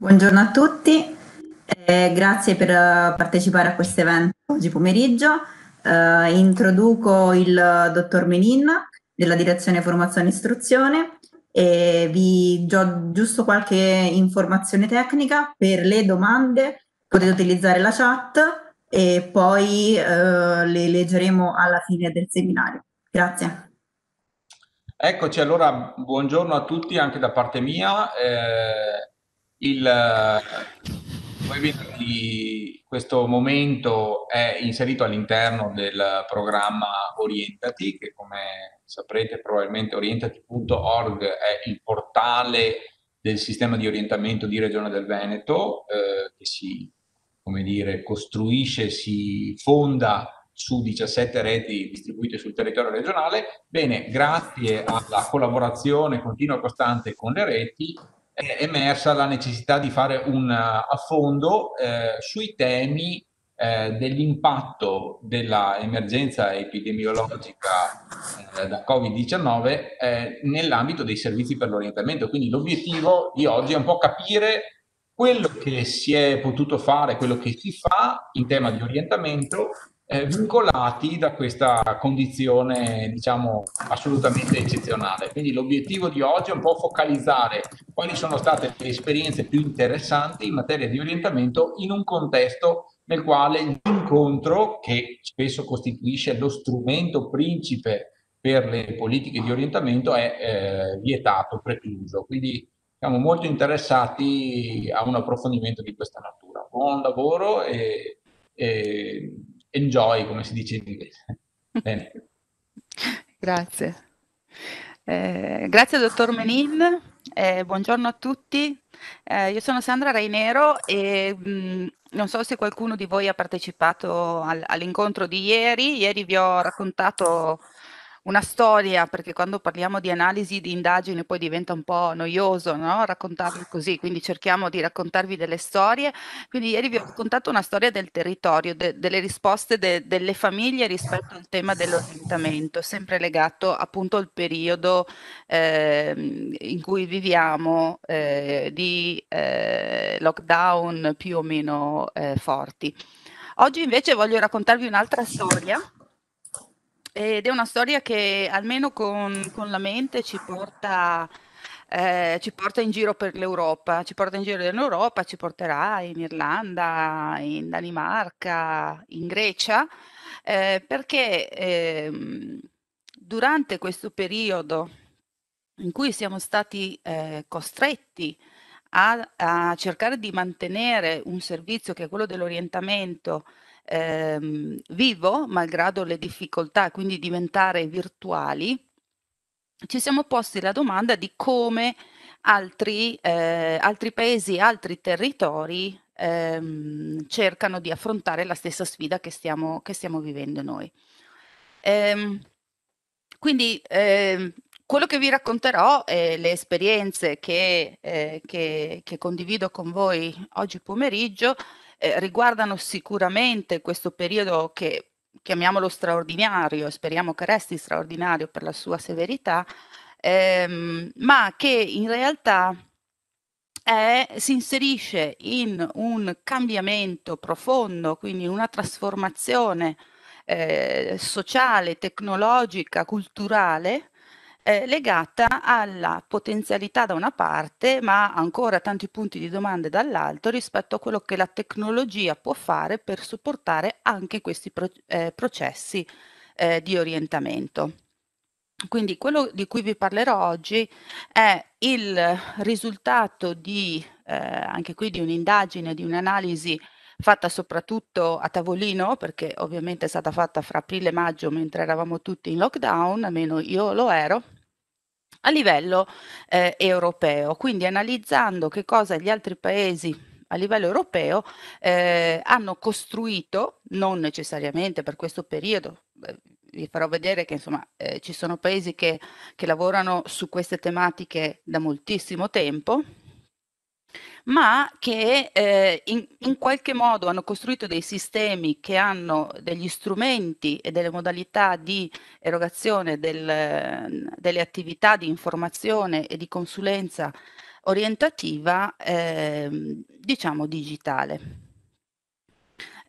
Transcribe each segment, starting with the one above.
Buongiorno a tutti, eh, grazie per eh, partecipare a questo evento oggi pomeriggio. Eh, introduco il dottor Menin della direzione formazione e istruzione e vi do giusto qualche informazione tecnica per le domande potete utilizzare la chat e poi eh, le leggeremo alla fine del seminario. Grazie. Eccoci allora, buongiorno a tutti anche da parte mia. Eh, il webinar eh, di questo momento è inserito all'interno del programma Orientati, che come saprete probabilmente orientati.org è il portale del sistema di orientamento di Regione del Veneto, eh, che si come dire, costruisce, si fonda su 17 reti distribuite sul territorio regionale. Bene, grazie alla collaborazione continua e costante con le reti, è emersa la necessità di fare un eh, affondo eh, sui temi eh, dell'impatto dell'emergenza epidemiologica eh, da Covid-19 eh, nell'ambito dei servizi per l'orientamento. Quindi l'obiettivo di oggi è un po' capire quello che si è potuto fare, quello che si fa in tema di orientamento eh, vincolati da questa condizione diciamo assolutamente eccezionale. Quindi l'obiettivo di oggi è un po' focalizzare quali sono state le esperienze più interessanti in materia di orientamento in un contesto nel quale l'incontro, che spesso costituisce lo strumento principe per le politiche di orientamento, è eh, vietato, precluso. Quindi siamo molto interessati a un approfondimento di questa natura. Buon lavoro e, e enjoy, come si dice in inglese. Bene. Grazie. Eh, grazie dottor Menin, eh, buongiorno a tutti. Eh, io sono Sandra Rainero e mh, mm, non so se qualcuno di voi ha partecipato al, all'incontro di ieri. Ieri vi ho raccontato una storia, perché quando parliamo di analisi di indagini poi diventa un po' noioso no? raccontarvi così, quindi cerchiamo di raccontarvi delle storie. Quindi ieri vi ho raccontato una storia del territorio, de- delle risposte de- delle famiglie rispetto al tema dell'orientamento, sempre legato appunto al periodo eh, in cui viviamo eh, di eh, lockdown più o meno eh, forti. Oggi invece voglio raccontarvi un'altra storia ed è una storia che almeno con, con la mente ci porta, eh, ci porta in giro per l'Europa, ci porta in giro per l'Europa, ci porterà in Irlanda, in Danimarca, in Grecia, eh, perché eh, durante questo periodo in cui siamo stati eh, costretti a, a cercare di mantenere un servizio che è quello dell'orientamento, ehm, vivo, malgrado le difficoltà, quindi diventare virtuali, ci siamo posti la domanda di come altri, eh, altri paesi, altri territori ehm, cercano di affrontare la stessa sfida che stiamo, che stiamo vivendo noi. Ehm, quindi ehm, quello che vi racconterò e le esperienze che, eh, che, che condivido con voi oggi pomeriggio eh, riguardano sicuramente questo periodo che chiamiamolo straordinario, speriamo che resti straordinario per la sua severità, ehm, ma che in realtà è, si inserisce in un cambiamento profondo, quindi una trasformazione eh, sociale, tecnologica, culturale, eh, legata alla potenzialità da una parte, ma ancora tanti punti di domande dall'altro rispetto a quello che la tecnologia può fare per supportare anche questi pro- eh, processi eh, di orientamento. Quindi quello di cui vi parlerò oggi è il risultato di, eh, anche qui di un'indagine, di un'analisi fatta soprattutto a tavolino, perché ovviamente è stata fatta fra aprile e maggio mentre eravamo tutti in lockdown, almeno io lo ero, a livello eh, europeo, quindi analizzando che cosa gli altri paesi a livello europeo eh, hanno costruito, non necessariamente per questo periodo, eh, vi farò vedere che insomma eh, ci sono paesi che, che lavorano su queste tematiche da moltissimo tempo, ma che eh, in, in, qualche modo hanno costruito dei sistemi che hanno degli strumenti e delle modalità di erogazione del, delle attività di informazione e di consulenza orientativa, eh, diciamo, digitale.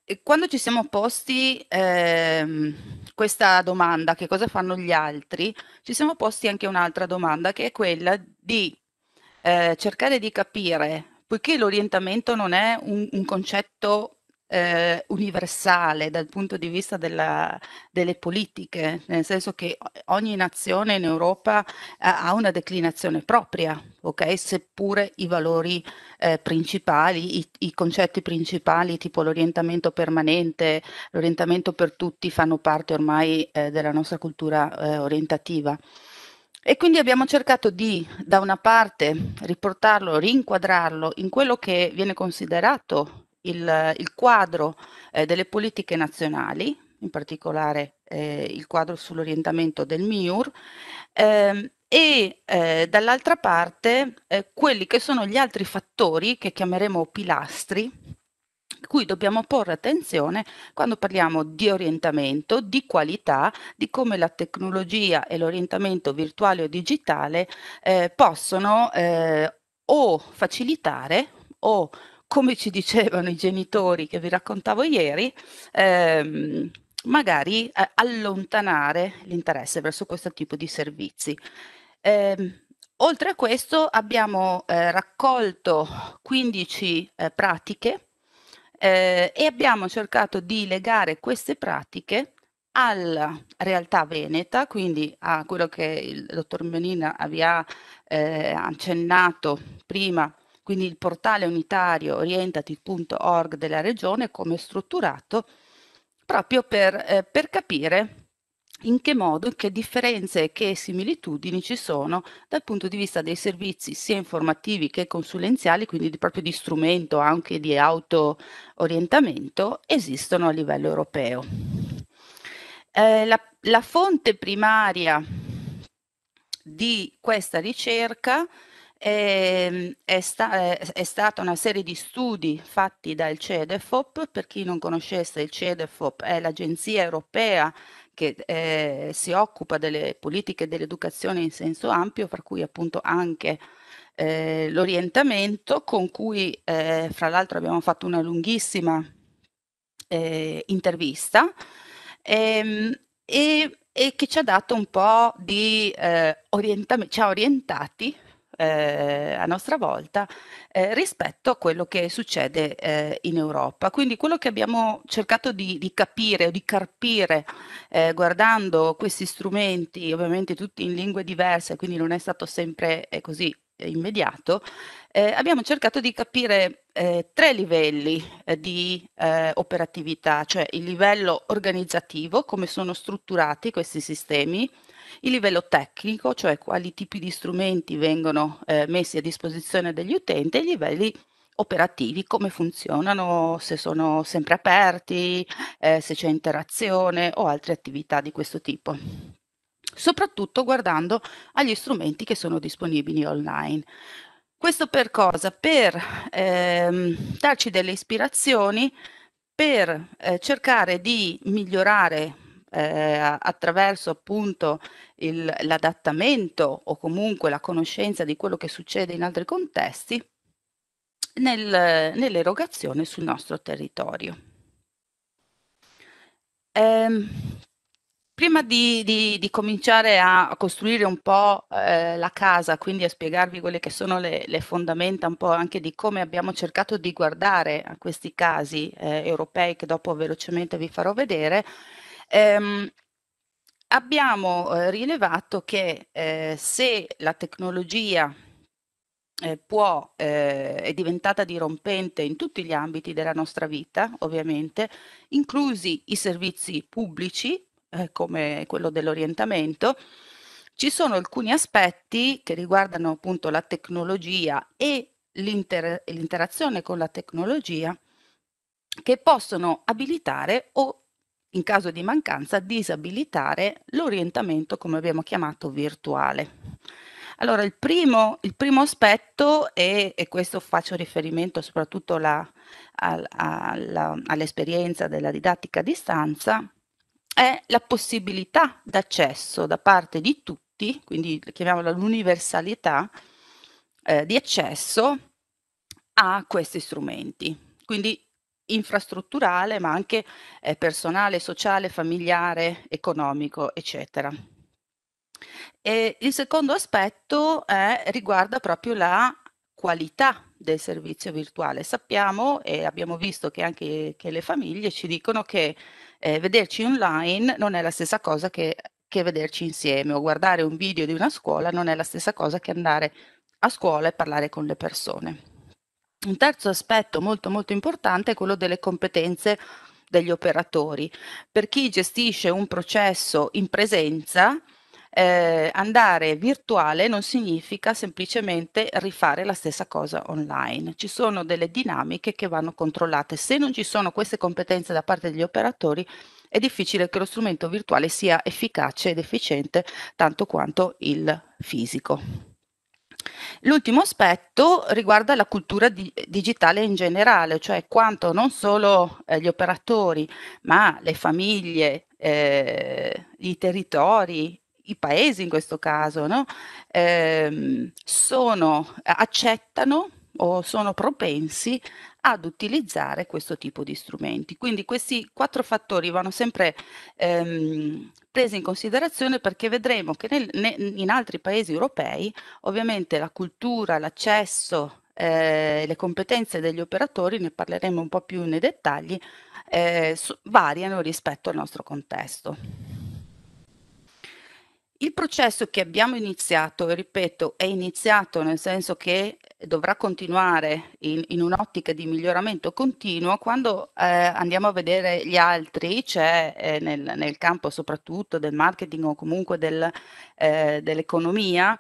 E quando ci siamo posti eh, questa domanda, che cosa fanno gli altri, ci siamo posti anche un'altra domanda che è quella di eh, cercare di capire, poiché l'orientamento non è un, un concetto eh, universale dal punto di vista della, delle politiche, nel senso che ogni nazione in Europa eh, ha, una declinazione propria, okay? seppure i valori eh, principali, i, i, concetti principali tipo l'orientamento permanente, l'orientamento per tutti fanno parte ormai eh, della nostra cultura eh, orientativa. E quindi abbiamo cercato di, da una parte, riportarlo, rinquadrarlo in quello che viene considerato il, il quadro eh, delle politiche nazionali, in particolare eh, il quadro sull'orientamento del MIUR, ehm, e eh, dall'altra parte eh, quelli che sono gli altri fattori che chiameremo pilastri cui dobbiamo porre attenzione quando parliamo di orientamento, di qualità, di come la tecnologia e l'orientamento virtuale o digitale eh, possono eh, o facilitare o, come ci dicevano i genitori che vi raccontavo ieri, ehm, magari eh, allontanare l'interesse verso questo tipo di servizi. Eh, oltre a questo abbiamo eh, raccolto 15 eh, pratiche eh, e abbiamo cercato di legare queste pratiche alla realtà veneta, quindi a quello che il dottor Menina vi ha eh, accennato prima, quindi il portale unitario orientati.org della regione come strutturato proprio per, eh, per capire in che modo, che differenze e che similitudini ci sono dal punto di vista dei servizi sia informativi che consulenziali, quindi proprio di strumento anche di auto-orientamento, esistono a livello europeo. Eh, la, la, fonte primaria di questa ricerca è, ehm, è, sta, è, è, stata una serie di studi fatti dal CEDEFOP, per chi non conoscesse il CEDEFOP è l'agenzia europea che eh, si occupa delle politiche dell'educazione in senso ampio, fra cui appunto anche eh, l'orientamento, con cui eh, fra l'altro abbiamo fatto una lunghissima eh, intervista ehm, e, e, che ci ha dato un po' di eh, orientamento, ci ha orientati eh, a nostra volta eh, rispetto a quello che succede eh, in Europa. Quindi quello che abbiamo cercato di, di capire o di carpire eh, guardando questi strumenti, ovviamente tutti in lingue diverse, quindi non è stato sempre eh, così immediato, eh, abbiamo cercato di capire eh, tre livelli eh, di eh, operatività, cioè il livello organizzativo, come sono strutturati questi sistemi, il livello tecnico, cioè quali tipi di strumenti vengono eh, messi a disposizione degli utenti, e i livelli operativi, come funzionano, se sono sempre aperti, eh, se c'è interazione o altre attività di questo tipo soprattutto guardando agli strumenti che sono disponibili online. Questo per cosa? Per ehm, darci delle ispirazioni, per eh, cercare di migliorare eh, attraverso appunto l'adattamento o comunque la conoscenza di quello che succede in altri contesti nel, nell'erogazione sul nostro territorio. Eh, Prima di, di, di, cominciare a costruire un po' eh, la casa, quindi a spiegarvi quelle che sono le, le, fondamenta un po' anche di come abbiamo cercato di guardare a questi casi eh, europei che dopo velocemente vi farò vedere, ehm, abbiamo eh, rilevato che eh, se la tecnologia eh, può, eh, è diventata dirompente in tutti gli ambiti della nostra vita, ovviamente, inclusi i servizi pubblici eh, come quello dell'orientamento, ci sono alcuni aspetti che riguardano appunto la tecnologia e l'inter- l'interazione con la tecnologia che possono abilitare o in caso di mancanza disabilitare l'orientamento come abbiamo chiamato virtuale. Allora, il primo, il primo aspetto, è, e questo faccio riferimento soprattutto alla, alla, alla, all'esperienza della didattica a distanza, è la possibilità d'accesso da parte di tutti, quindi chiamiamola l'universalità eh, di accesso a questi strumenti. Quindi infrastrutturale, ma anche eh, personale, sociale, familiare, economico, eccetera. E il secondo aspetto è, riguarda proprio la qualità del servizio virtuale. Sappiamo e abbiamo visto che anche che le famiglie ci dicono che eh, vederci online non è la stessa cosa che, che vederci insieme o guardare un video di una scuola non è la stessa cosa che andare a scuola e parlare con le persone. Un terzo aspetto molto molto importante è quello delle competenze degli operatori. Per chi gestisce un processo in presenza, eh, andare virtuale non significa semplicemente rifare la stessa cosa online. Ci sono delle dinamiche che vanno controllate. Se non ci sono queste competenze da parte degli operatori, è difficile che lo strumento virtuale sia efficace ed efficiente tanto quanto il fisico. L'ultimo aspetto riguarda la cultura di digitale in generale, cioè quanto non solo eh, gli operatori, ma le famiglie, eh, i territori, i paesi in questo caso, no? Ehm, eh, sono, accettano o sono propensi ad utilizzare questo tipo di strumenti. Quindi questi quattro fattori vanno sempre ehm, presi in considerazione perché vedremo che nel, ne, in altri paesi europei ovviamente la cultura, l'accesso, eh, le competenze degli operatori, ne parleremo un po' più nei dettagli, eh, variano rispetto al nostro contesto. Il processo che abbiamo iniziato, ripeto, è iniziato nel senso che eh, dovrà continuare in, in un'ottica di miglioramento continuo. Quando eh, andiamo a vedere gli altri, cioè eh, nel, nel, campo soprattutto del marketing o comunque del, eh, dell'economia,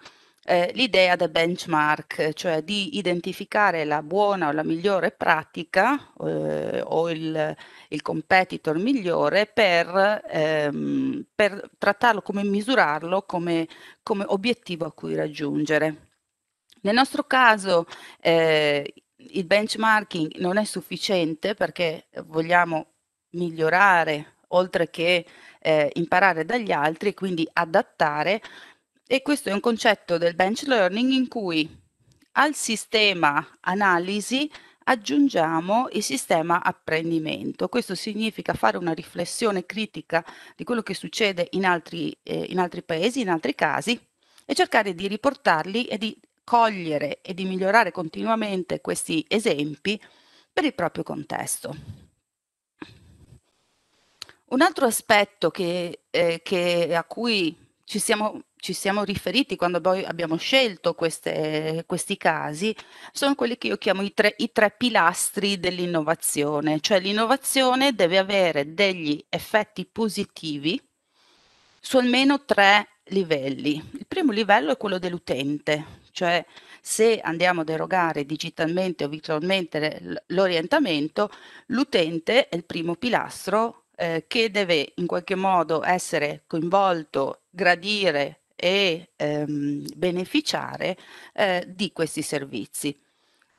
eh, l'idea del benchmark, cioè di identificare la buona o la migliore pratica eh, o il, il, competitor migliore per, ehm, per trattarlo come misurarlo come, come, obiettivo a cui raggiungere. Nel nostro caso eh, il benchmarking non è sufficiente perché vogliamo migliorare oltre che eh, imparare dagli altri, quindi adattare e questo è un concetto del bench learning in cui al sistema analisi aggiungiamo il sistema apprendimento. Questo significa fare una riflessione critica di quello che succede in altri, eh, in altri paesi, in altri casi, e cercare di riportarli e di cogliere e di migliorare continuamente questi esempi per il proprio contesto. Un altro aspetto che, eh, che a cui ci siamo ci siamo riferiti quando poi abbiamo scelto queste, questi casi, sono quelli che io chiamo i tre, i tre pilastri dell'innovazione, cioè l'innovazione deve avere degli effetti positivi su almeno tre livelli. Il primo livello è quello dell'utente, cioè se andiamo ad erogare digitalmente o virtualmente l'orientamento, l'utente è il primo pilastro eh, che deve in qualche modo essere coinvolto, gradire e ehm, beneficiare eh, di questi servizi.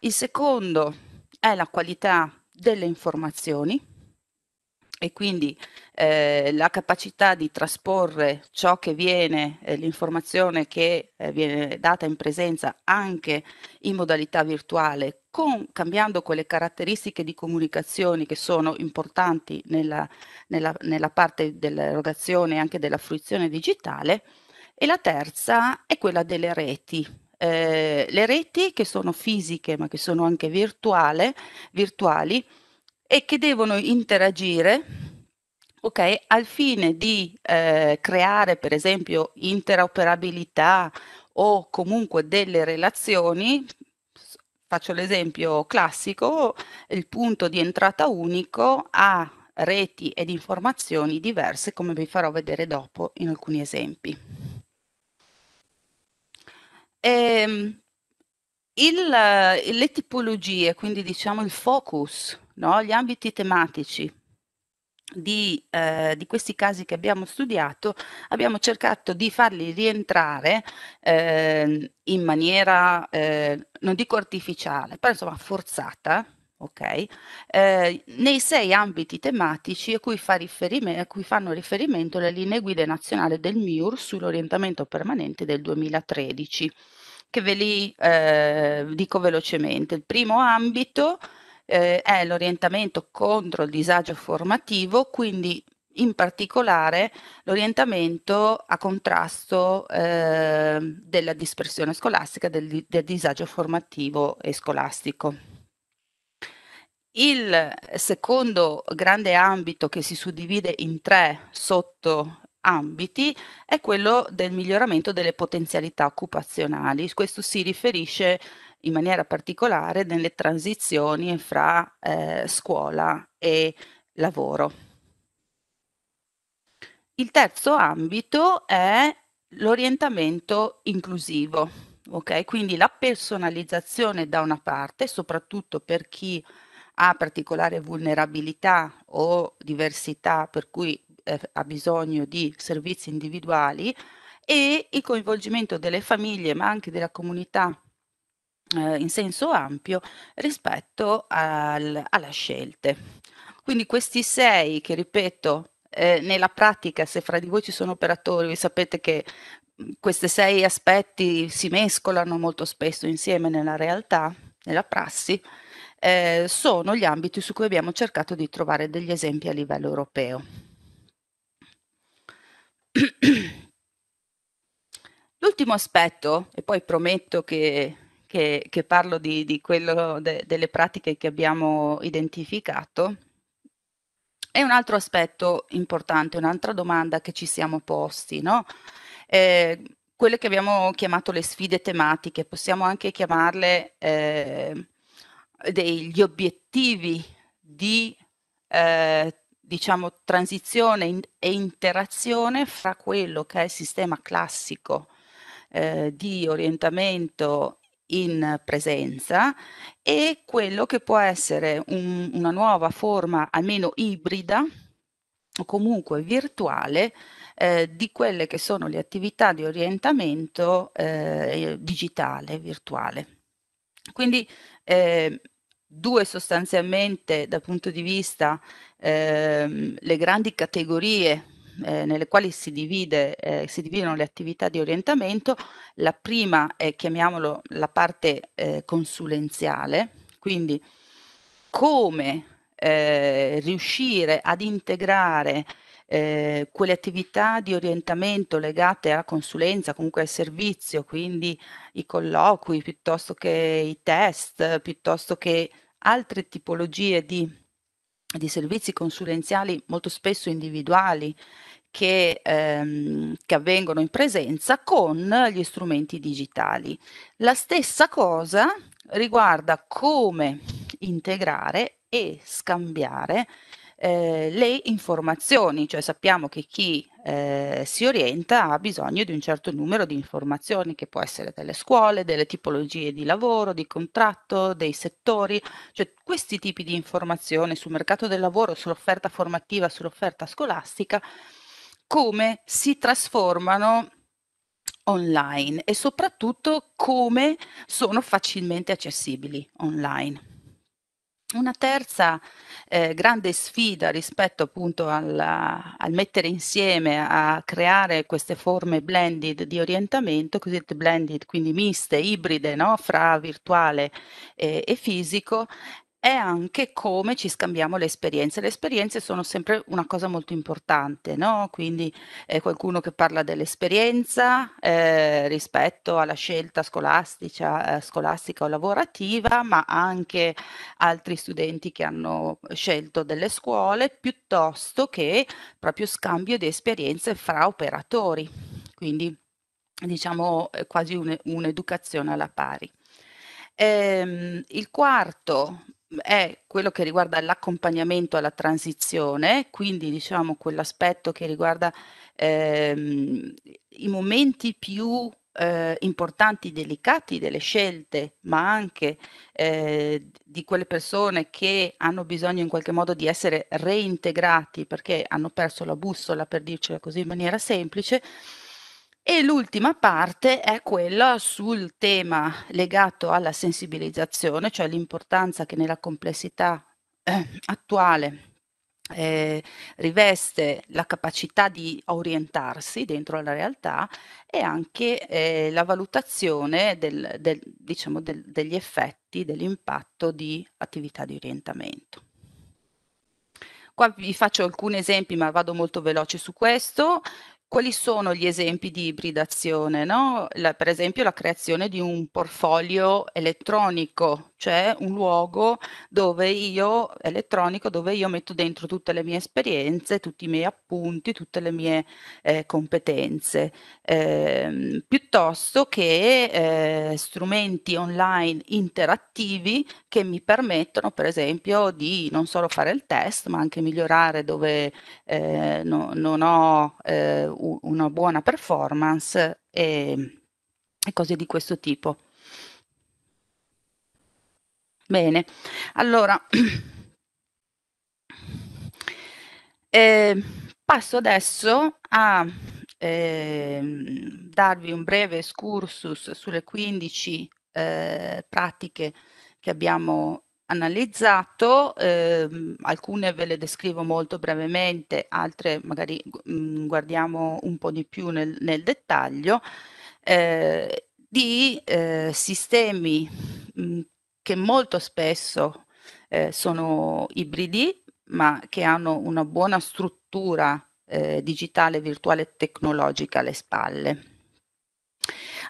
Il secondo è la qualità delle informazioni e quindi eh, la capacità di trasporre ciò che viene, eh, l'informazione che eh, viene data in presenza anche in modalità virtuale, con, cambiando quelle caratteristiche di comunicazione che sono importanti nella, nella, nella parte dell'erogazione e anche della fruizione digitale e la terza è quella delle reti. Eh, le reti che sono fisiche ma che sono anche virtuale, virtuali e che devono interagire okay, al fine di eh, creare per esempio interoperabilità o comunque delle relazioni faccio l'esempio classico, il punto di entrata unico ha reti ed informazioni diverse, come vi farò vedere dopo in alcuni esempi. Ehm, il le tipologie, quindi diciamo il focus, no, gli ambiti tematici di, ehm, di questi casi che abbiamo studiato, abbiamo cercato di farli rientrare, ehm, in maniera, ehm, non dico artificiale, però insomma forzata, okay? eh, nei sei ambiti tematici a cui, fa a cui, fanno riferimento le linee guida nazionale del MIUR sull'orientamento permanente del 2013, che ve li eh, dico velocemente. Il primo ambito eh, è l'orientamento contro il disagio formativo, quindi in particolare l'orientamento a contrasto eh, della dispersione scolastica, del, del disagio formativo e scolastico. Il secondo grande ambito che si suddivide in tre sotto ambiti è quello del miglioramento delle potenzialità occupazionali. Questo si riferisce in maniera particolare nelle transizioni fra eh, scuola e lavoro. Il terzo ambito è l'orientamento inclusivo, okay? quindi la personalizzazione da una parte, soprattutto per chi ha particolare vulnerabilità o diversità per cui eh, ha bisogno di servizi individuali e il coinvolgimento delle famiglie ma anche della comunità eh, in senso ampio rispetto al, alla scelte. Quindi questi sei che ripeto eh, nella pratica se fra di voi ci sono operatori voi sapete che mm, questi sei aspetti si mescolano molto spesso insieme nella realtà, nella prassi, eh, sono gli ambiti su cui abbiamo cercato di trovare degli esempi a livello europeo. L'ultimo aspetto, e poi prometto che, che, che parlo di, di quello de, delle pratiche che abbiamo identificato, è un altro aspetto importante, un'altra domanda che ci siamo posti, no? eh, quelle che abbiamo chiamato le sfide tematiche, possiamo anche chiamarle eh, degli obiettivi di eh, diciamo, transizione in, e interazione fra quello che è il sistema classico eh, di orientamento in presenza e quello che può essere un, una nuova forma almeno ibrida o comunque virtuale eh, di quelle che sono le attività di orientamento eh, digitale, virtuale. Quindi eh, due sostanzialmente dal punto di vista ehm, le grandi categorie eh, nelle quali si, divide, eh, si, dividono le attività di orientamento. La prima è, chiamiamolo, la parte eh, consulenziale, quindi come eh, riuscire ad integrare eh, quelle attività di orientamento legate alla consulenza, comunque al servizio, quindi i colloqui piuttosto che i test, piuttosto che altre tipologie di, di servizi consulenziali molto spesso individuali che, ehm, che, avvengono in presenza con gli strumenti digitali. La stessa cosa riguarda come integrare e scambiare eh, le informazioni, cioè sappiamo che chi eh, si orienta ha bisogno di un certo numero di informazioni che può essere delle scuole, delle tipologie di lavoro, di contratto, dei settori, cioè questi tipi di informazioni sul mercato del lavoro, sull'offerta formativa, sull'offerta scolastica, come si trasformano online e soprattutto come sono facilmente accessibili online. Una terza eh, grande sfida rispetto appunto alla, al mettere insieme, a creare queste forme blended di orientamento, cosiddette blended, quindi miste, ibride, no? fra virtuale e, eh, e fisico, è anche come ci scambiamo le esperienze. Le esperienze sono sempre una cosa molto importante, no? Quindi è eh, qualcuno che parla dell'esperienza eh, rispetto alla scelta scolastica, eh, scolastica o lavorativa, ma anche altri studenti che hanno scelto delle scuole, piuttosto che proprio scambio di esperienze fra operatori. Quindi diciamo eh, quasi un, un'educazione alla pari. Ehm, il quarto è quello che riguarda l'accompagnamento alla transizione, quindi diciamo quell'aspetto che riguarda ehm, i momenti più eh, importanti, delicati delle scelte, ma anche eh, di quelle persone che hanno bisogno in qualche modo di essere reintegrati perché hanno perso la bussola, per dircela così in maniera semplice, e l'ultima parte è quella sul tema legato alla sensibilizzazione, cioè l'importanza che nella complessità eh, attuale eh, riveste la capacità di orientarsi dentro alla realtà e anche eh, la valutazione del, del, diciamo del, degli effetti, dell'impatto di attività di orientamento. Qua vi faccio alcuni esempi, ma vado molto veloce su questo quali sono gli esempi di ibridazione? No? La, per esempio la creazione di un portfolio elettronico, cioè un luogo dove io, elettronico dove io metto dentro tutte le mie esperienze, tutti i miei appunti, tutte le mie eh, competenze, eh, piuttosto che eh, strumenti online interattivi che mi permettono per esempio di non solo fare il test ma anche migliorare dove eh, no, non ho eh, una buona performance e, e cose di questo tipo. Bene, allora eh, passo adesso a eh, darvi un breve excursus sulle 15 eh, pratiche che abbiamo analizzato, ehm, alcune ve le descrivo molto brevemente, altre magari mh, mm, guardiamo un po' di più nel, nel dettaglio, eh, di eh, sistemi mh, mm, che molto spesso eh, sono ibridi, ma che hanno una buona struttura eh, digitale, virtuale e tecnologica alle spalle.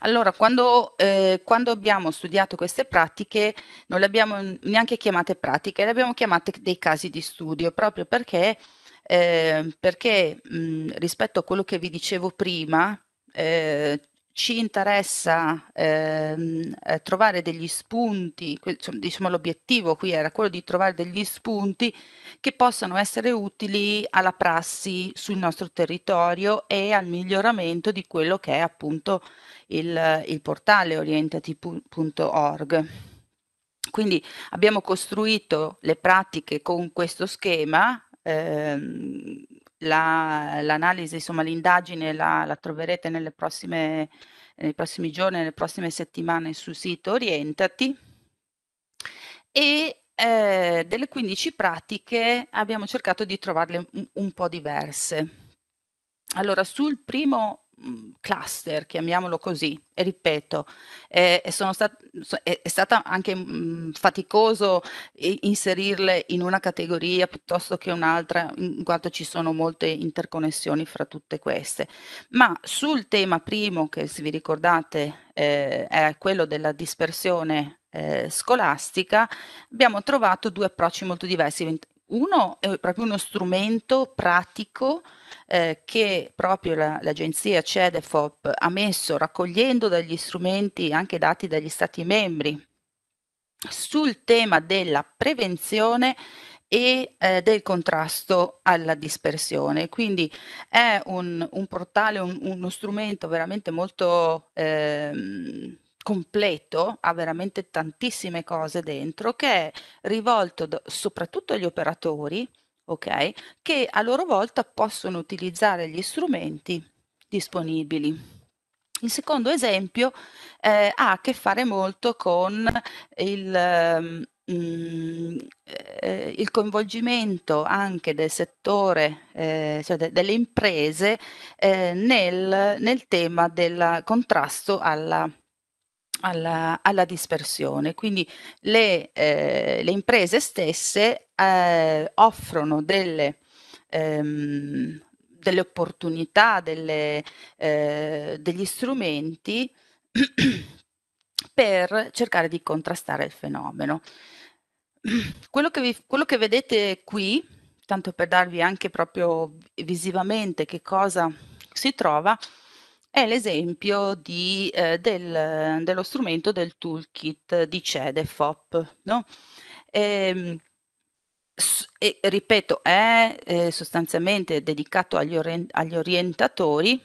Allora, quando, eh, quando, abbiamo studiato queste pratiche, non le abbiamo neanche chiamate pratiche, le abbiamo chiamate dei casi di studio, proprio perché, eh, perché mh, rispetto a quello che vi dicevo prima, eh, ci interessa ehm, eh, trovare degli spunti, diciamo l'obiettivo qui era quello di trovare degli spunti che possano essere utili alla prassi sul nostro territorio e al miglioramento di quello che è appunto il, il portale orientati.org. Quindi abbiamo costruito le pratiche con questo schema ehm, la, l'analisi, insomma l'indagine la, la troverete nelle prossime, nei prossimi giorni, nelle prossime settimane sul sito Orientati e eh, delle 15 pratiche abbiamo cercato di trovarle un, un po' diverse. Allora, sul primo Mm, cluster, chiamiamolo così, e ripeto, è, stat è, è stato anche mh, mm, faticoso inserirle in una categoria piuttosto che un'altra, in quanto ci sono molte interconnessioni fra tutte queste. Ma sul tema primo, che se vi ricordate eh, è quello della dispersione eh, scolastica, abbiamo trovato due approcci molto diversi uno è proprio uno strumento pratico eh, che proprio la, l'agenzia CEDEFOP ha messo raccogliendo dagli strumenti anche dati dagli Stati membri sul tema della prevenzione e eh, del contrasto alla dispersione. Quindi è un, un portale, un, uno strumento veramente molto... Ehm, completo, ha veramente tantissime cose dentro, che è rivolto do, soprattutto agli operatori, okay, che a loro volta possono utilizzare gli strumenti disponibili. Il secondo esempio eh, ha a che fare molto con il, mm, eh, il coinvolgimento anche del settore, eh, cioè de delle imprese eh, nel, nel, tema del contrasto alla alla, alla dispersione. Quindi le, eh, le imprese stesse eh, offrono delle, ehm, delle opportunità, delle, eh, degli strumenti per cercare di contrastare il fenomeno. Quello che, vi, quello che vedete qui, tanto per darvi anche proprio visivamente che cosa si trova, è l'esempio eh, del, dello strumento del toolkit di CEDEFOP. No? E, ehm, e, ripeto, è eh, sostanzialmente dedicato agli, orien agli, orientatori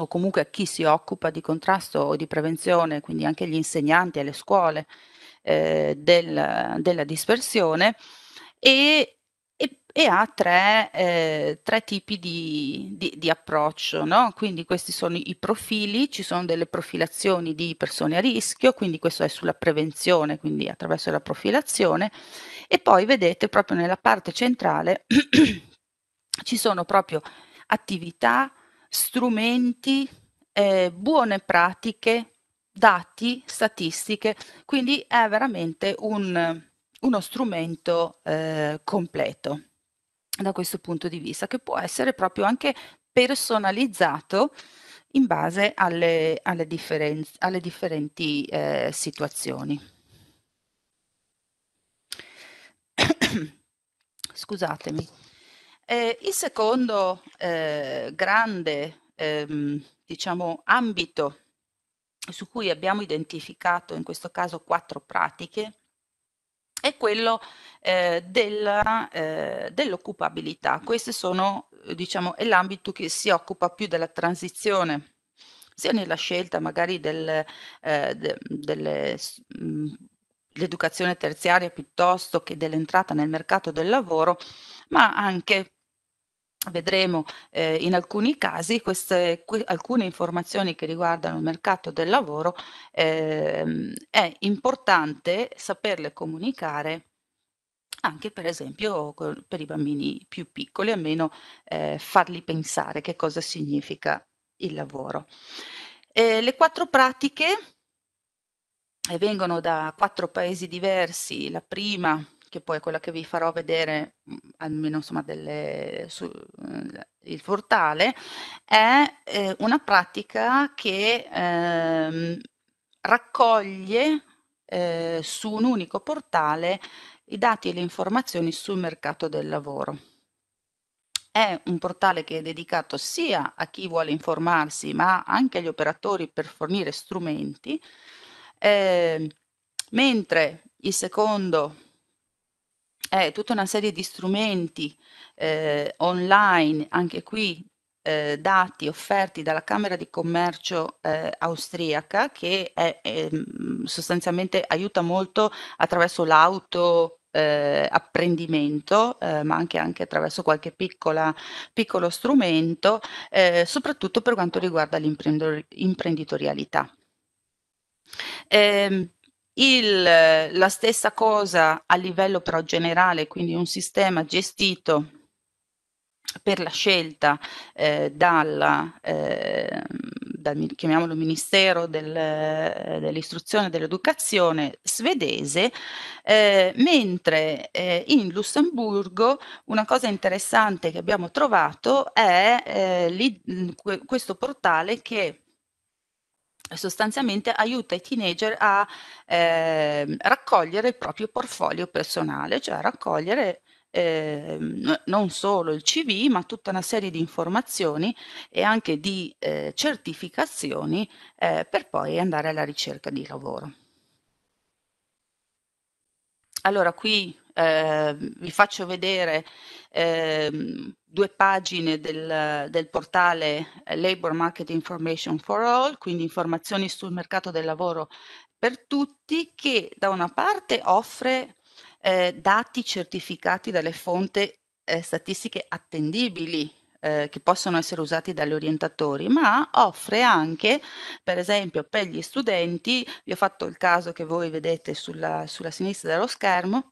o comunque a chi si occupa di contrasto o di prevenzione, quindi anche agli insegnanti, alle scuole eh, del, della dispersione e e ha tre, eh, tre tipi di, di, di approccio, no? quindi questi sono i profili, ci sono delle profilazioni di persone a rischio, quindi questo è sulla prevenzione, quindi attraverso la profilazione, e poi vedete proprio nella parte centrale ci sono proprio attività, strumenti, eh, buone pratiche, dati, statistiche, quindi è veramente un uno strumento eh, completo da questo punto di vista, che può essere proprio anche personalizzato in base alle, alle, differen alle differenti eh, situazioni. Scusatemi. Eh, il secondo eh, grande ehm, diciamo, ambito su cui abbiamo identificato in questo caso quattro pratiche è quello eh, del, eh, dell'occupabilità. Questi sono, diciamo, è l'ambito che si occupa più della transizione, sia nella scelta magari del, eh, de, delle, mh, mm, l'educazione terziaria piuttosto che dell'entrata nel mercato del lavoro, ma anche vedremo eh, in alcuni casi queste, que, alcune informazioni che riguardano il mercato del lavoro eh, è importante saperle comunicare anche per esempio per i bambini più piccoli, almeno eh, farli pensare che cosa significa il lavoro. Eh, le quattro pratiche eh, vengono da quattro paesi diversi, la prima che poi è quella che vi farò vedere, mm, almeno insomma delle, su, eh, il portale, è eh, una pratica che ehm, raccoglie eh, su un unico portale i dati e le informazioni sul mercato del lavoro. È un portale che è dedicato sia a chi vuole informarsi, ma anche agli operatori per fornire strumenti, eh, mentre il secondo è tutta una serie di strumenti eh, online, anche qui eh, dati offerti dalla Camera di Commercio eh, austriaca che è, è, ehm, sostanzialmente aiuta molto attraverso l'auto eh, apprendimento, eh, ma anche, anche, attraverso qualche piccola, piccolo strumento, eh, soprattutto per quanto riguarda l'imprenditorialità. Ehm, il, la stessa cosa a livello però generale, quindi un sistema gestito per la scelta eh, dalla, eh, dal, chiamiamolo Ministero del, dell'Istruzione e dell'Educazione svedese, eh, mentre eh, in Lussemburgo una cosa interessante che abbiamo trovato è eh, lì, questo portale che sostanzialmente aiuta i teenager a eh, raccogliere il proprio portfolio personale, cioè a raccogliere eh, non solo il CV, ma tutta una serie di informazioni e anche di eh, certificazioni eh, per poi andare alla ricerca di lavoro. Allora, qui Ehm, vi faccio vedere eh, due pagine del, del, portale eh, Labor Market Information for All, quindi informazioni sul mercato del lavoro per tutti, che da una parte offre eh, dati certificati dalle fonti eh, statistiche attendibili eh, che possono essere usati dagli orientatori, ma offre anche, per esempio, per gli studenti, vi ho fatto il caso che voi vedete sulla, sulla sinistra dello schermo,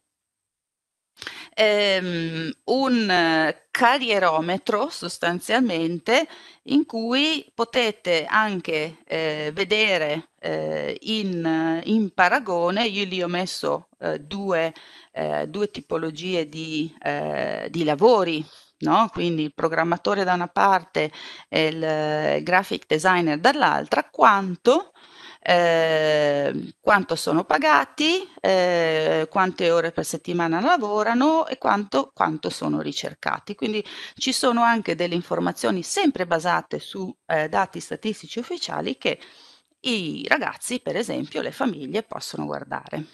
ehm, un eh, carrierometro sostanzialmente in cui potete anche eh, vedere eh, in, in, paragone, io lì ho messo eh, due, eh, due, tipologie di, eh, di lavori No? quindi il programmatore da una parte e il graphic designer dall'altra, quanto eh, quanto sono pagati, eh, quante ore per settimana lavorano e quanto, quanto, sono ricercati. Quindi ci sono anche delle informazioni sempre basate su eh, dati statistici ufficiali che i ragazzi, per esempio, le famiglie possono guardare.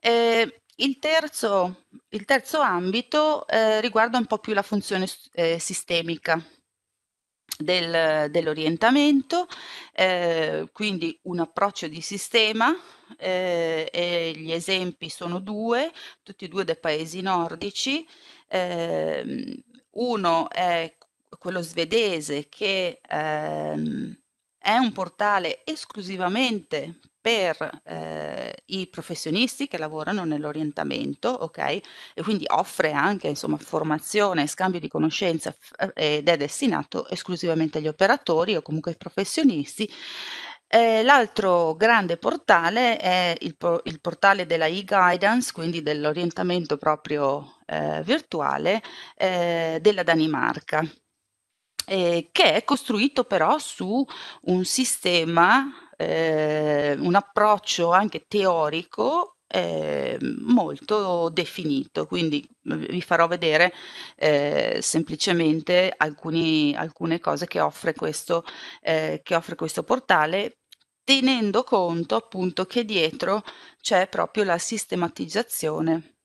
Ehm, il terzo, il terzo, ambito eh, riguarda un po' più la funzione eh, sistemica del, dell'orientamento, eh, quindi un approccio di sistema, eh, e gli esempi sono due, tutti e due dai paesi nordici, eh, uno è quello svedese che ehm, è un portale esclusivamente per eh, i professionisti che lavorano nell'orientamento, ok? E quindi offre anche insomma, formazione, scambio di conoscenze eh, ed è destinato esclusivamente agli operatori o comunque ai professionisti. Eh, l'altro grande portale è il, il portale della e-guidance, quindi dell'orientamento proprio eh, virtuale eh, della Danimarca, eh, che è costruito però su un sistema eh, un approccio anche teorico eh, molto definito, quindi mhmm, vi farò vedere eh, semplicemente alcuni, alcune cose che offre, questo, eh, che offre questo portale, tenendo conto appunto che dietro c'è proprio la sistematizzazione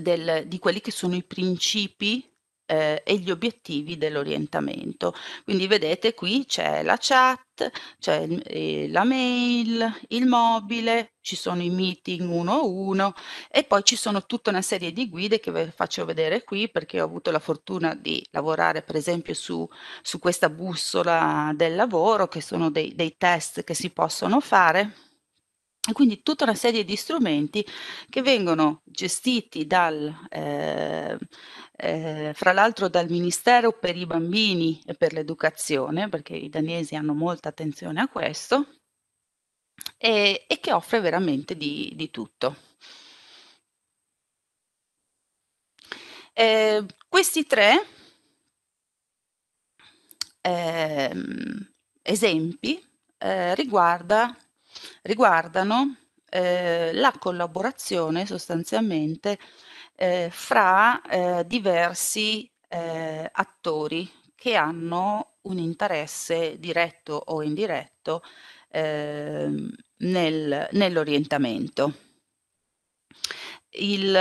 del, di quelli che sono i principi eh, e gli obiettivi dell'orientamento. Quindi vedete qui c'è la chat, c'è eh, la mail, il mobile, ci sono i meeting uno a uno e poi ci sono tutta una serie di guide che vi faccio vedere qui perché ho avuto la fortuna di lavorare per esempio su, su questa bussola del lavoro che sono dei, dei test che si possono fare e quindi tutta una serie di strumenti che vengono gestiti dal, eh, eh, fra l'altro dal Ministero per i bambini e per l'educazione, perché i danesi hanno molta attenzione a questo, e, e che offre veramente di, di tutto. Eh, questi tre ehm, esempi eh, riguarda riguardano eh, la collaborazione sostanzialmente eh, fra eh, diversi eh, attori che hanno un interesse diretto o indiretto ehm, nel, nell'orientamento. Il,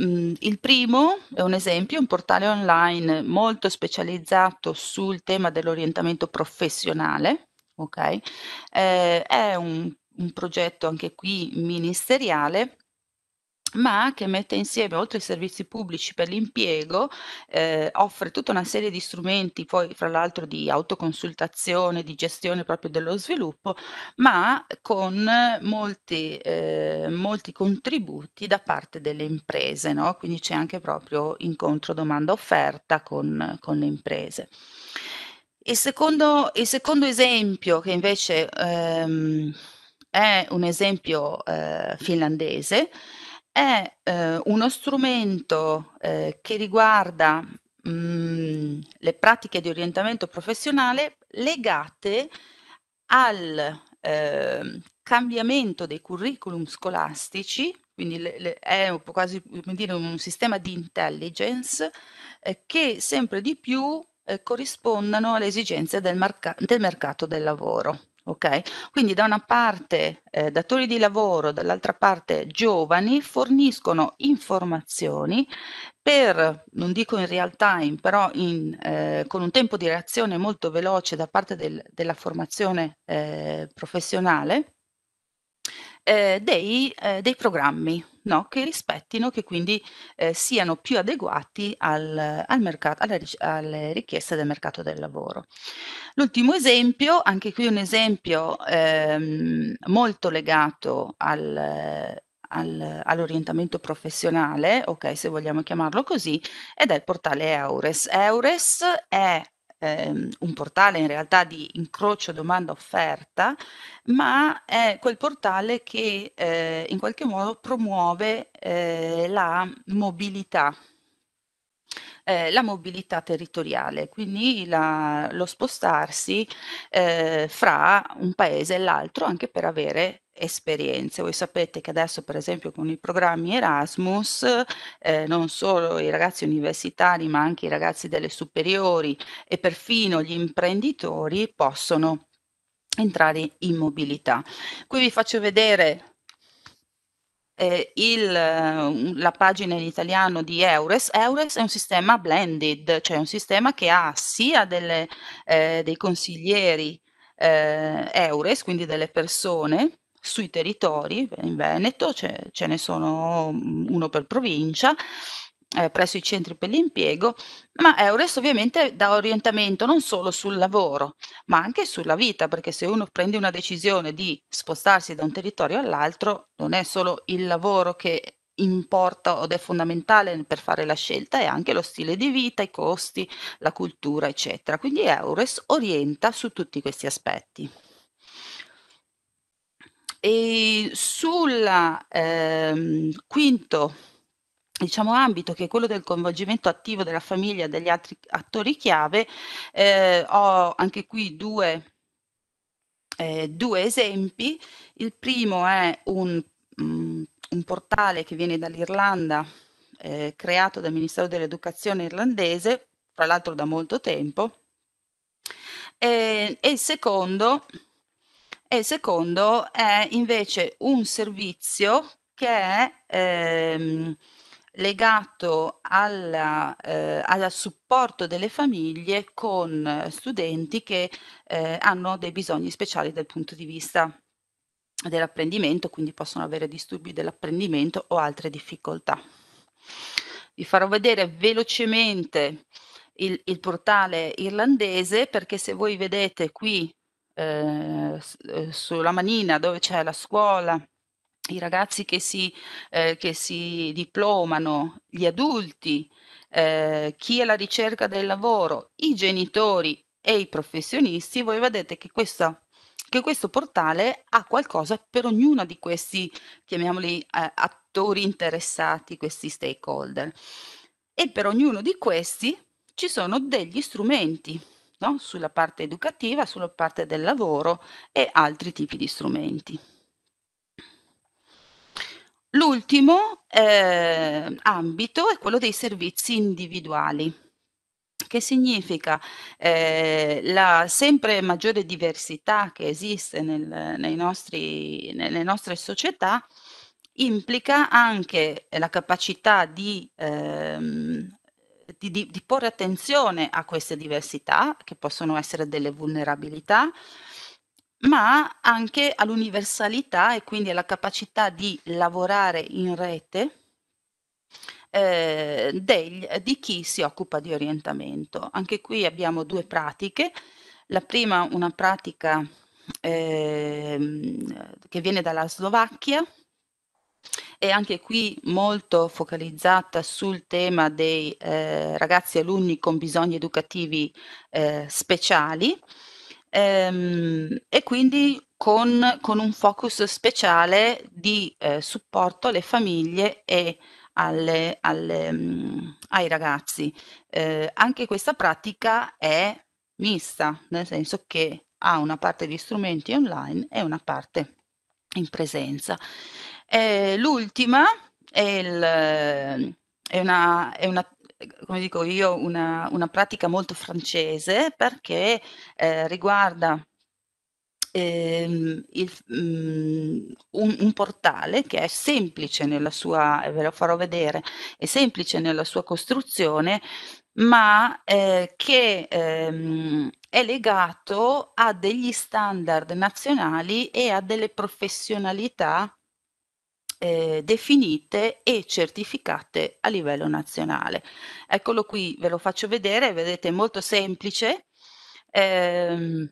mm, il primo è un esempio, un portale online molto specializzato sul tema dell'orientamento professionale ok? Eh, è un, un progetto anche qui ministeriale ma che mette insieme, oltre ai servizi pubblici per l'impiego, eh, offre tutta una serie di strumenti, poi fra l'altro di autoconsultazione, di gestione proprio dello sviluppo, ma con molti, eh, molti contributi da parte delle imprese, no? quindi c'è anche proprio incontro domanda-offerta con, con le imprese. Il secondo, il secondo esempio, che invece ehm, è un esempio eh, finlandese, è eh, uno strumento eh, che riguarda mh, mm, le pratiche di orientamento professionale legate al ehm, cambiamento dei curriculum scolastici, quindi le, le, è quasi come dire, un sistema di intelligence eh, che sempre di più eh, corrispondano alle esigenze del, marca- del mercato del lavoro. Okay? Quindi da una parte eh, datori di lavoro, dall'altra parte giovani forniscono informazioni per, non dico in real time, però in, eh, con un tempo di reazione molto veloce da parte del, della formazione eh, professionale, eh, dei, eh, dei programmi, no, che rispettino, che quindi eh, siano più adeguati al, al mercato, alle, alle, richieste del mercato del lavoro. L'ultimo esempio, anche qui un esempio ehm, molto legato al, al, all'orientamento professionale, ok, se vogliamo chiamarlo così, ed è il portale Eures. Eures è ehm, un portale in realtà di incrocio domanda-offerta, ma è quel portale che eh, in qualche modo promuove eh, la mobilità eh, la mobilità territoriale, quindi la, lo spostarsi eh, fra un paese e l'altro anche per avere esperienze. Voi sapete che adesso, per esempio, con i programmi Erasmus, eh, non solo i ragazzi universitari, ma anche i ragazzi delle superiori e perfino gli imprenditori possono entrare in mobilità. Qui vi faccio vedere eh, il, eh, la pagina in italiano di Eures. Eures è un sistema blended, cioè un sistema che ha sia delle, eh, dei consiglieri eh, Eures, quindi delle persone sui territori, in Veneto ce, ce ne sono mm, uno per provincia, eh, presso i centri per l'impiego, ma Eures ovviamente dà orientamento non solo sul lavoro, ma anche sulla vita, perché se uno prende una decisione di spostarsi da un territorio all'altro, non è solo il lavoro che importa ed è fondamentale per fare la scelta è anche lo stile di vita, i costi, la cultura, eccetera. Quindi Eures orienta su tutti questi aspetti. E sul ehm, quinto diciamo, ambito, che è quello del coinvolgimento attivo della famiglia e degli altri attori chiave, eh, ho anche qui due, eh, due, esempi. Il primo è un, um, un portale che viene dall'Irlanda, eh, creato dal Ministero dell'Educazione irlandese, tra l'altro da molto tempo. e il secondo e il secondo è invece un servizio che è ehm, legato alla, eh, al supporto delle famiglie con studenti che eh, hanno dei bisogni speciali dal punto di vista dell'apprendimento, quindi possono avere disturbi dell'apprendimento o altre difficoltà. Vi farò vedere velocemente il, il portale irlandese perché se voi vedete qui eh, eh, sulla manina dove c'è la scuola, i ragazzi che si, eh, che si diplomano, gli adulti, eh, chi è alla ricerca del lavoro, i genitori e i professionisti, voi vedete che, questa, che questo portale ha qualcosa per ognuno di questi, chiamiamoli, eh, attori interessati, questi stakeholder. E per ognuno di questi ci sono degli strumenti no? sulla parte educativa, sulla parte del lavoro e altri tipi di strumenti. L'ultimo eh, ambito è quello dei servizi individuali che significa eh, la sempre maggiore diversità che esiste nel, nostri, nelle nostre società implica anche la capacità di ehm, di, di, di porre attenzione a queste diversità, che possono essere delle vulnerabilità, ma anche all'universalità e quindi alla capacità di lavorare in rete eh, degli, di chi si occupa di orientamento. Anche qui abbiamo due pratiche. La prima, una pratica eh, che viene dalla Slovacchia, e anche qui molto focalizzata sul tema dei eh, ragazzi alunni con bisogni educativi eh, speciali ehm, e quindi con, con, un focus speciale di eh, supporto alle famiglie e alle, alle, mh, mm, ai ragazzi. Eh, anche questa pratica è mista, nel senso che ha una parte di strumenti online e una parte in presenza. E l'ultima è, il, è, una, è una, come dico io, una, una pratica molto francese perché eh, riguarda Ehm, il, um, un, un, portale che è semplice nella sua, eh, ve lo farò vedere, è semplice nella sua costruzione, ma eh, che ehm, è legato a degli standard nazionali e a delle professionalità eh, definite e certificate a livello nazionale. Eccolo qui, ve lo faccio vedere, vedete è molto semplice. Eh,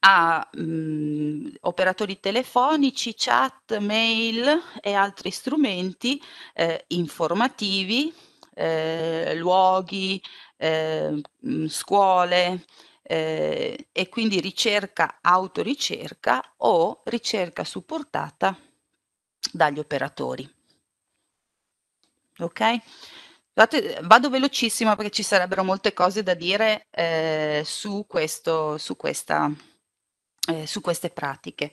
a mh, mm, operatori telefonici, chat, mail e altri strumenti eh, informativi, eh, luoghi, eh, mm, scuole eh, e quindi ricerca autoricerca o ricerca supportata dagli operatori. Ok? Eh, vado velocissimo perché ci sarebbero molte cose da dire eh, su, questo, su, questa, eh, su queste pratiche.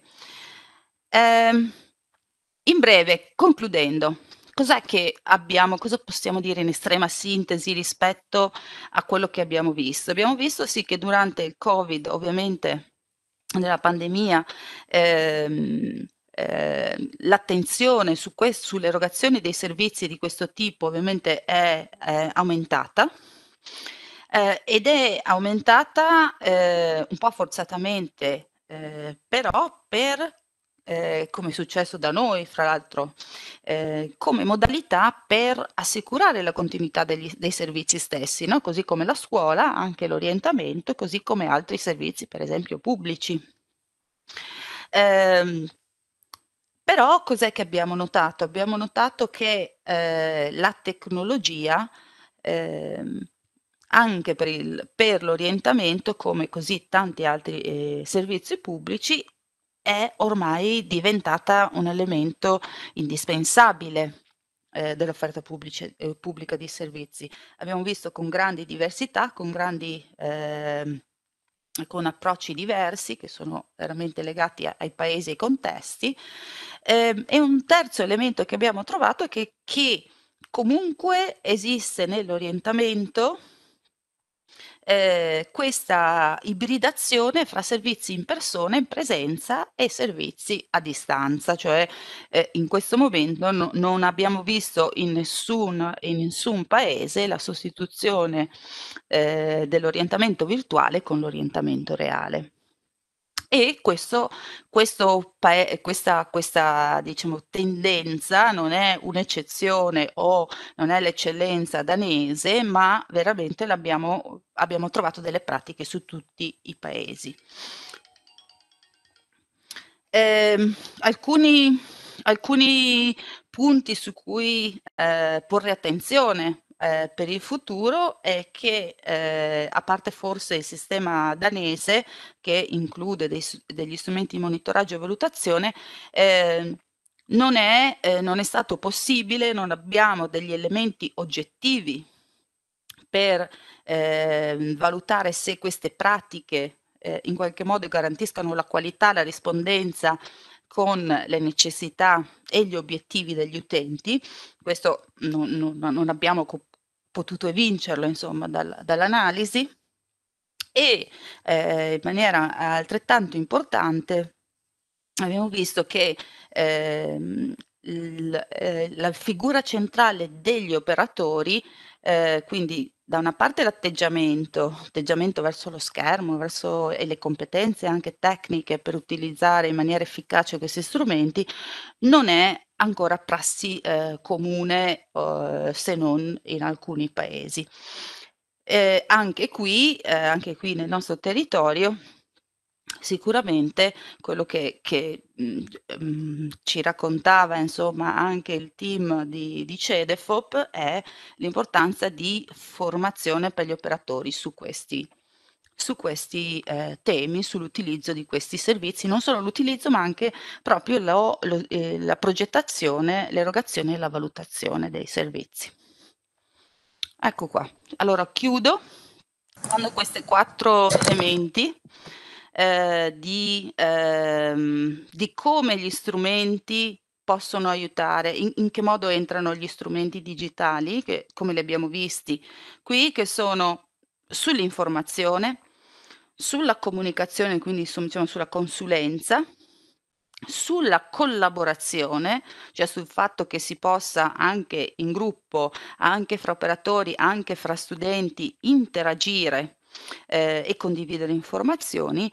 Eh, in breve, concludendo, cos'è che abbiamo, cosa possiamo dire in estrema sintesi rispetto a quello che abbiamo visto? Abbiamo visto sì che durante il Covid, ovviamente nella pandemia, ehm, Ehm, l'attenzione su quest- sull'erogazione dei servizi di questo tipo ovviamente è, è aumentata eh, ed è aumentata eh, un po' forzatamente, eh, però per, eh, come è successo da noi, fra l'altro, eh, come modalità per assicurare la continuità degli, dei servizi stessi, no? così come la scuola, anche l'orientamento, così come altri servizi, per esempio pubblici. Eh, però cos'è che abbiamo notato? Abbiamo notato che eh, la tecnologia, ehm, anche per, il, per, l'orientamento, come così tanti altri eh, servizi pubblici, è ormai diventata un elemento indispensabile eh, dell'offerta pubblice, eh, pubblica di servizi. Abbiamo visto con grandi diversità, con grandi... Ehm, con approcci diversi che sono veramente legati a, ai paesi e ai contesti. Eh, e un terzo elemento che abbiamo trovato è che, che comunque esiste nell'orientamento eh, questa ibridazione fra servizi in persona, in presenza e servizi a distanza, cioè eh, in questo momento no, non abbiamo visto in nessun, in nessun paese la sostituzione eh, dell'orientamento virtuale con l'orientamento reale e questo, questo pae- questa, questa diciamo, tendenza non è un'eccezione o non è l'eccellenza danese, ma veramente abbiamo trovato delle pratiche su tutti i paesi. Eh, alcuni, alcuni punti su cui eh, porre attenzione eh, per il futuro è che, eh, a parte forse il sistema danese, che include dei, degli strumenti di monitoraggio e valutazione, eh, non, è, eh, non è stato possibile, non abbiamo degli elementi oggettivi per ehm, valutare se queste pratiche eh, in qualche modo garantiscano la qualità, la rispondenza con le necessità e gli obiettivi degli utenti. Questo non, non, non abbiamo potuto evincerlo insomma dal, dall'analisi e eh, in maniera altrettanto importante abbiamo visto che eh, il, eh, la figura centrale degli operatori, eh, quindi da una parte l'atteggiamento, atteggiamento verso lo schermo verso, e le competenze anche tecniche per utilizzare in maniera efficace questi strumenti, non è ancora prassi eh, comune eh, se non in alcuni paesi. Eh, anche, qui, eh, anche qui nel nostro territorio sicuramente quello che, che mh, mm, mm, ci raccontava insomma anche il team di, di CEDEFOP è l'importanza di formazione per gli operatori su questi su questi eh, temi, sull'utilizzo di questi servizi, non solo l'utilizzo ma anche proprio lo, lo, eh, la progettazione, l'erogazione e la valutazione dei servizi. Ecco qua, allora chiudo, quando questi quattro elementi eh, di, ehm, di come gli strumenti possono aiutare, in, in, che modo entrano gli strumenti digitali, che, come li abbiamo visti qui, che sono sull'informazione, sulla comunicazione, quindi su, diciamo, sulla consulenza, sulla collaborazione, cioè sul fatto che si possa anche in gruppo, anche fra operatori, anche fra studenti interagire eh, e condividere informazioni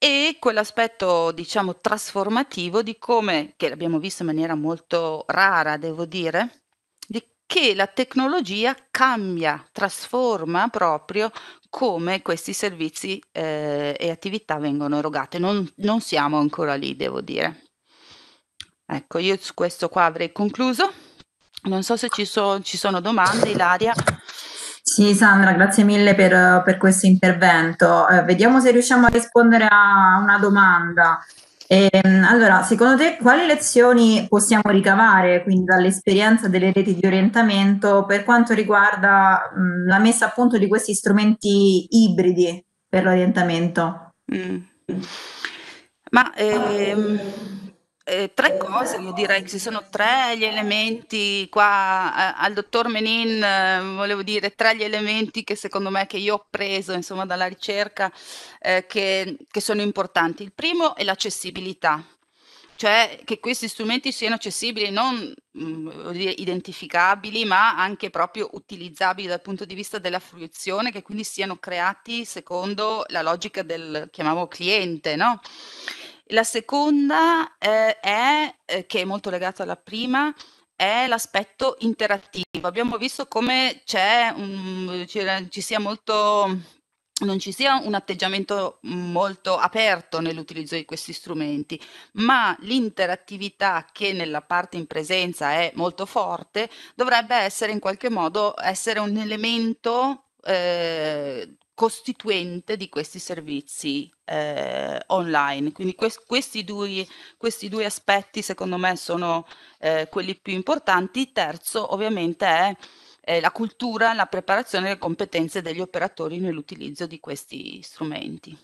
e quell'aspetto diciamo trasformativo di come, che l'abbiamo visto in maniera molto rara devo dire, di che la tecnologia cambia, trasforma proprio come questi servizi eh, e attività vengono erogate. Non, non siamo ancora lì, devo dire. Ecco, io su questo qua avrei concluso. Non so se ci, so, ci sono domande, Ilaria. Sì, Sandra, grazie mille per, per questo intervento. Eh, vediamo se riusciamo a rispondere a una domanda. E, ehm, allora, secondo te quali lezioni possiamo ricavare quindi dall'esperienza delle reti di orientamento per quanto riguarda mh, mhmm, la messa a punto di questi strumenti ibridi per l'orientamento? Mm. Ma ehm, eh, tre cose, io direi che ci sono tre gli elementi qua eh, al dottor Menin, eh, volevo dire tre gli elementi che secondo me che io ho preso insomma dalla ricerca eh, che, che sono importanti. Il primo è l'accessibilità, cioè che questi strumenti siano accessibili, non mh, mm, identificabili, ma anche proprio utilizzabili dal punto di vista della fruizione, che quindi siano creati secondo la logica del chiamiamo cliente, no? La seconda eh, è, eh, che è molto legata alla prima, è l'aspetto interattivo. Abbiamo visto come c'è un, ci sia molto, non ci sia un atteggiamento molto aperto nell'utilizzo di questi strumenti, ma l'interattività che nella parte in presenza è molto forte dovrebbe essere in qualche modo essere un elemento eh, costituente di questi servizi eh, online. Quindi que- questi, due, questi, due, aspetti secondo me sono eh, quelli più importanti. Terzo ovviamente è eh, la cultura, la preparazione e le competenze degli operatori nell'utilizzo di questi strumenti.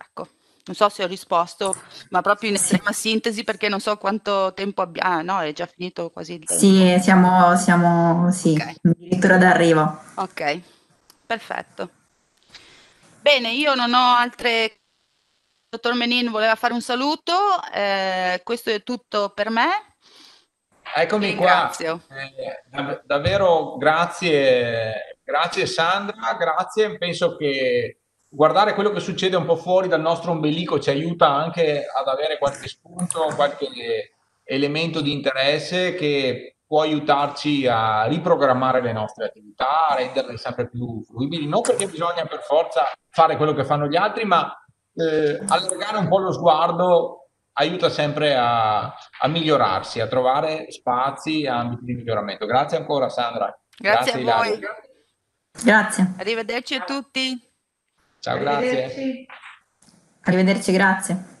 Ecco non so se ho risposto, ma proprio in estrema sì. sintesi perché non so quanto tempo abbiamo. Ah, no, è già finito quasi il Sì, siamo, siamo sì, okay. addirittura d'arrivo. Ok, perfetto. Bene, io non ho altre... Dottor Menin voleva fare un saluto, eh, questo è tutto per me. Eccomi qua, eh, davvero grazie, grazie Sandra, grazie, penso che guardare quello che succede un po' fuori dal nostro ombelico ci aiuta anche ad avere qualche spunto, qualche elemento di interesse che può aiutarci a riprogrammare le nostre attività, a renderle sempre più fruibili, non perché bisogna per forza fare quello che fanno gli altri, ma eh, allargare un po' lo sguardo aiuta sempre a, a migliorarsi, a trovare spazi e ambiti di miglioramento. Grazie ancora Sandra. Grazie, Grazie a voi. Grazie. Arrivederci a tutti. Ciao, grazie. Arrivederci, grazie.